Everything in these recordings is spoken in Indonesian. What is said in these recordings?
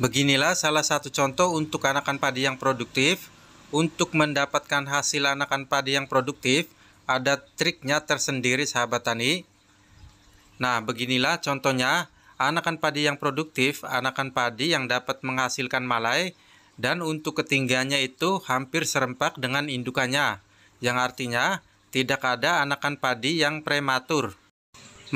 Beginilah salah satu contoh untuk anakan padi yang produktif. Untuk mendapatkan hasil anakan padi yang produktif, ada triknya tersendiri sahabat tani. Nah, beginilah contohnya anakan padi yang produktif, anakan padi yang dapat menghasilkan malai dan untuk ketinggiannya itu hampir serempak dengan indukannya. Yang artinya tidak ada anakan padi yang prematur.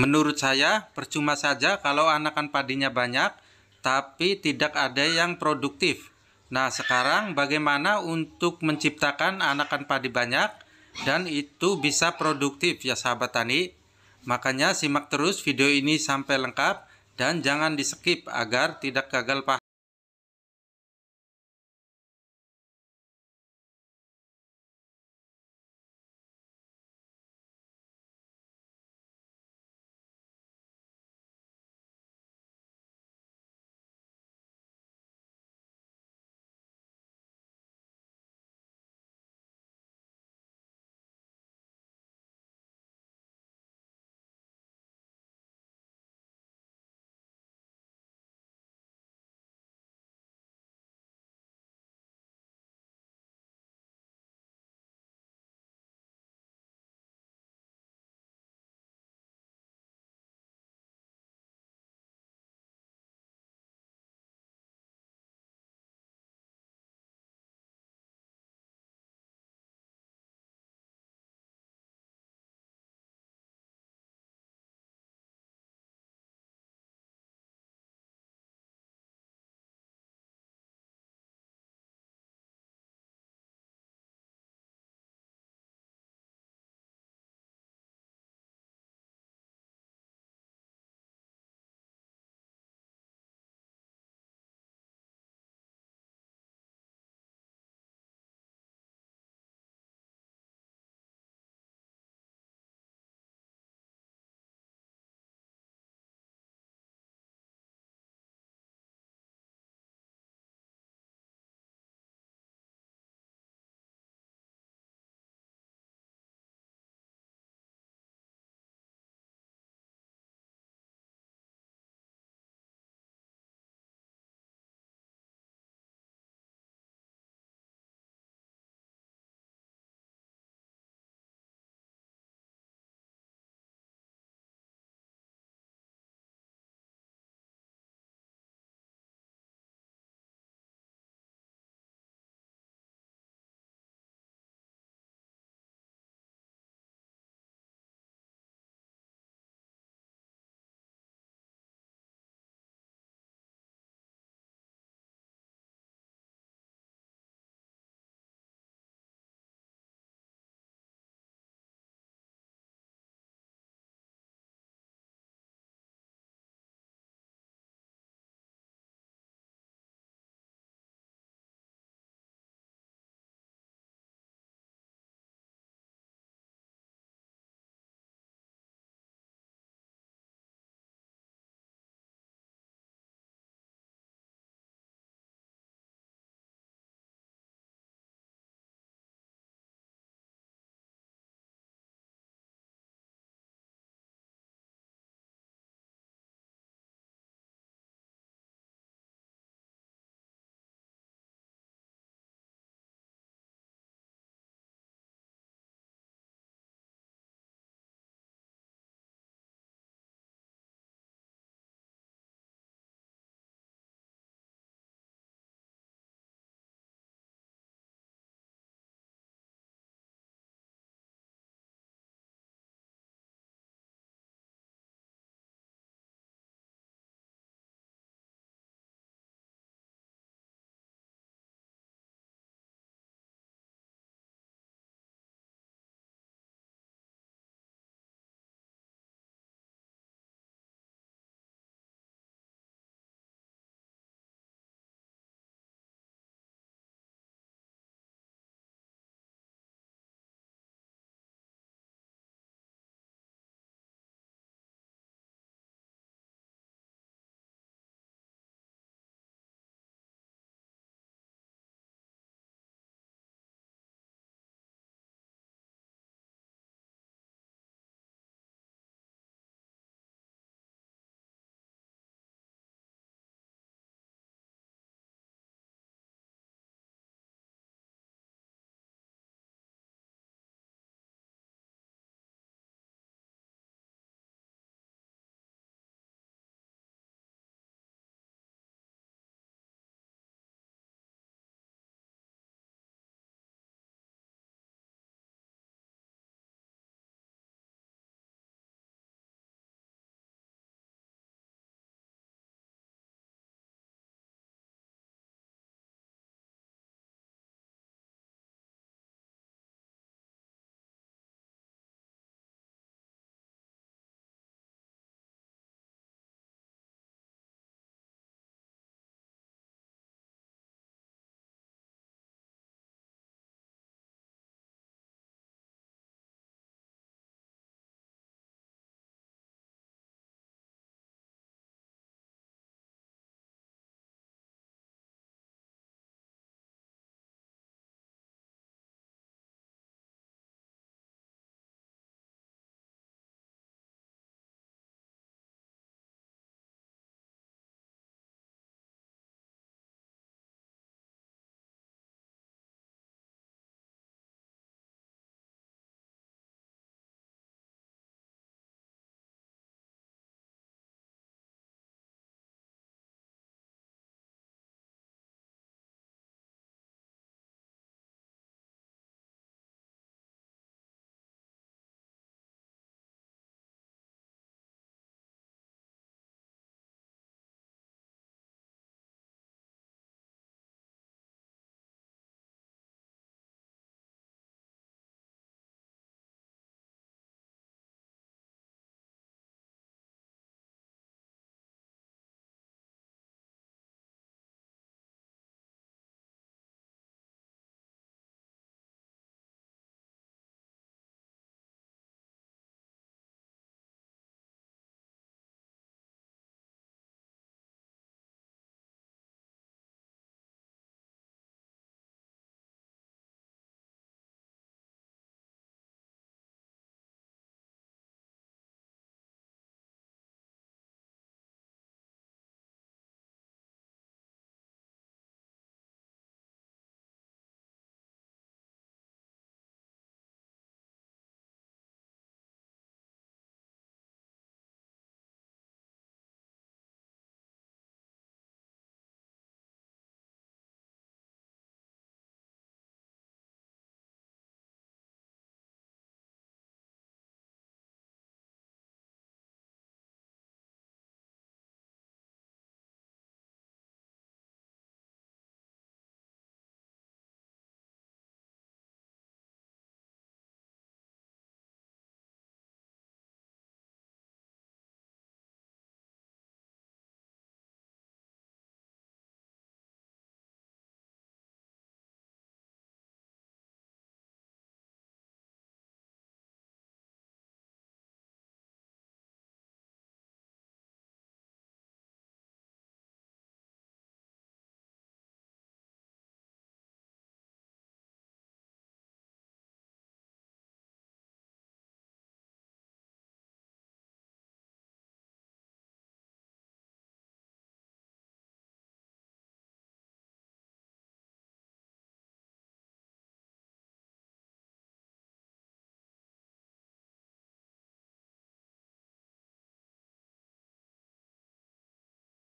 Menurut saya, percuma saja kalau anakan padinya banyak tapi tidak ada yang produktif. Nah, sekarang bagaimana untuk menciptakan anakan padi banyak dan itu bisa produktif ya sahabat tani? Makanya simak terus video ini sampai lengkap dan jangan di-skip agar tidak gagal paham.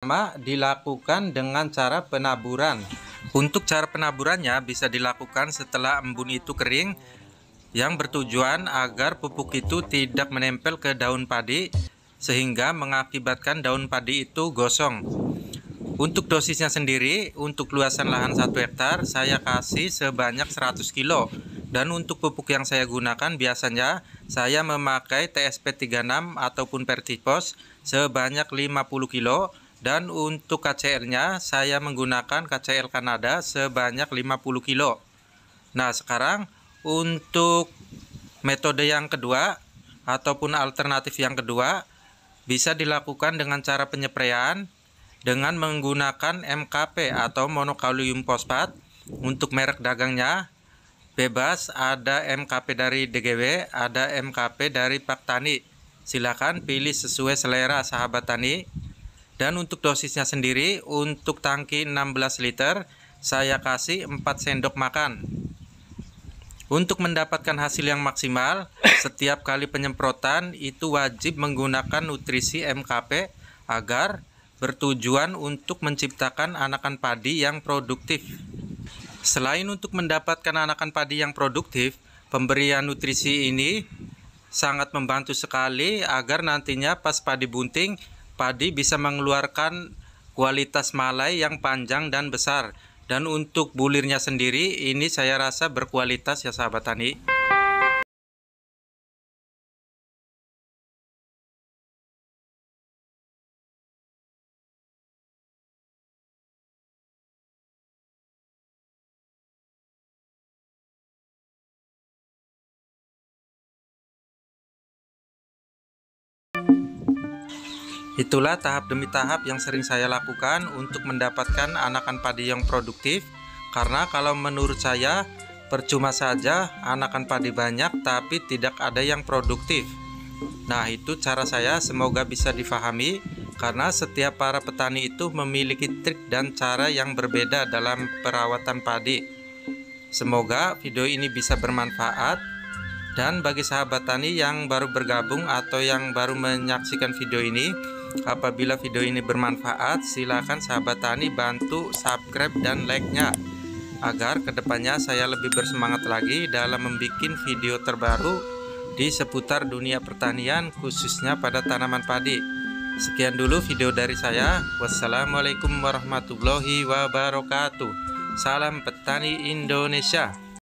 Pertama, dilakukan dengan cara penaburan. Untuk cara penaburannya bisa dilakukan setelah embun itu kering yang bertujuan agar pupuk itu tidak menempel ke daun padi sehingga mengakibatkan daun padi itu gosong. Untuk dosisnya sendiri, untuk luasan lahan 1 hektar saya kasih sebanyak 100 kilo dan untuk pupuk yang saya gunakan biasanya saya memakai TSP36 ataupun Pertipos sebanyak 50 kg dan untuk kcl nya saya menggunakan KCL Kanada sebanyak 50 kilo. Nah, sekarang untuk metode yang kedua ataupun alternatif yang kedua bisa dilakukan dengan cara penyepraian dengan menggunakan MKP atau monokalium fosfat untuk merek dagangnya bebas ada MKP dari DGW, ada MKP dari Pak Tani. Silakan pilih sesuai selera sahabat tani. Dan untuk dosisnya sendiri untuk tangki 16 liter saya kasih 4 sendok makan. Untuk mendapatkan hasil yang maksimal, setiap kali penyemprotan itu wajib menggunakan nutrisi MKP agar bertujuan untuk menciptakan anakan padi yang produktif. Selain untuk mendapatkan anakan padi yang produktif, pemberian nutrisi ini sangat membantu sekali agar nantinya pas padi bunting padi bisa mengeluarkan kualitas malai yang panjang dan besar. Dan untuk bulirnya sendiri ini saya rasa berkualitas ya sahabat tani. Itulah tahap demi tahap yang sering saya lakukan untuk mendapatkan anakan padi yang produktif karena kalau menurut saya percuma saja anakan padi banyak tapi tidak ada yang produktif. Nah, itu cara saya semoga bisa difahami karena setiap para petani itu memiliki trik dan cara yang berbeda dalam perawatan padi. Semoga video ini bisa bermanfaat dan bagi sahabat tani yang baru bergabung atau yang baru menyaksikan video ini Apabila video ini bermanfaat, silakan sahabat tani bantu subscribe dan like-nya agar kedepannya saya lebih bersemangat lagi dalam membuat video terbaru di seputar dunia pertanian khususnya pada tanaman padi. Sekian dulu video dari saya. Wassalamualaikum warahmatullahi wabarakatuh. Salam petani Indonesia.